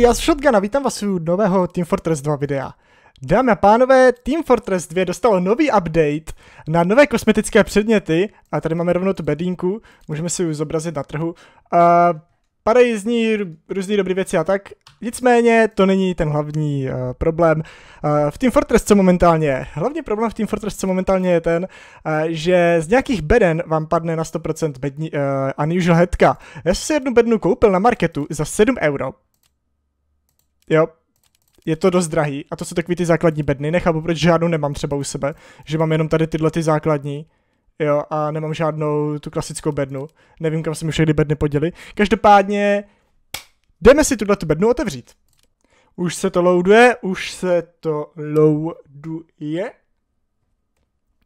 já z Shotguna vítám vás u nového Team Fortress 2 videa. Dámy a pánové, Team Fortress 2 dostalo nový update na nové kosmetické předměty a tady máme rovnou tu bedínku, můžeme si ji zobrazit na trhu. A padají z ní různé dobré věci a tak, nicméně to není ten hlavní uh, problém. Uh, v Team Fortress co momentálně Hlavní problém v Team Fortress co momentálně je ten, uh, že z nějakých beden vám padne na 100% bední, uh, unusual headka. Já jsem si jednu bednu koupil na marketu za 7 euro, Jo, je to dost drahý a to jsou takový ty základní bedny, nechápu, proč žádnou nemám třeba u sebe, že mám jenom tady tyhle ty základní, jo, a nemám žádnou tu klasickou bednu, nevím, kam se mi všechny bedny poděly. Každopádně jdeme si tuhle tu bednu otevřít. Už se to loaduje, už se to loaduje.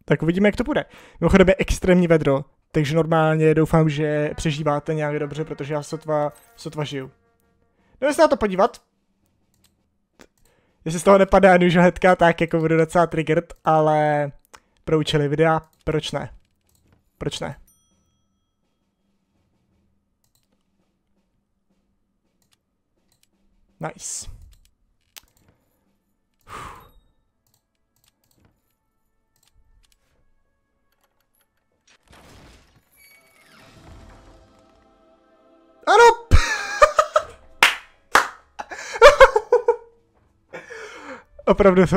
Tak uvidíme, jak to bude. Mimochodem je extrémní vedro, takže normálně doufám, že přežíváte nějak dobře, protože já sotva, sotva žiju. Jdeme se na to podívat jestli z toho nepadá unusual headka, tak jako budu docela triggered, ale pro účely videa, proč ne? Proč ne? Nice. Opravdu to...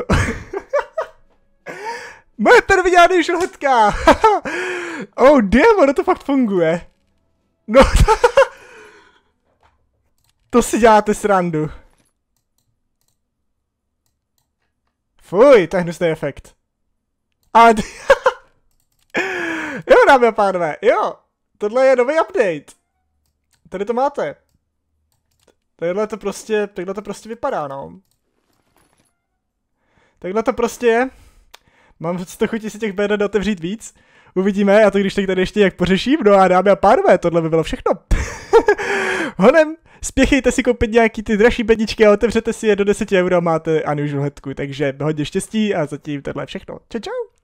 Moje perviňány šletka! oh damn, ono to fakt funguje. No To si děláte srandu. Fuj, to je hnusný efekt. A Jo, dámy a pánové, jo. Tohle je nový update. Tady to máte. Tadyhle to prostě, takhle to prostě vypadá, no. Takhle to prostě je. Mám to chuti si těch BDD otevřít víc. Uvidíme, a to když tak tady ještě jak pořeším, no a dámy a pánové, tohle by bylo všechno. Honem, spěchejte si koupit nějaký ty dražší bedničky a otevřete si je do 10 euro máte unusual hetku, takže hodně štěstí a zatím tohle je všechno. Čau čau!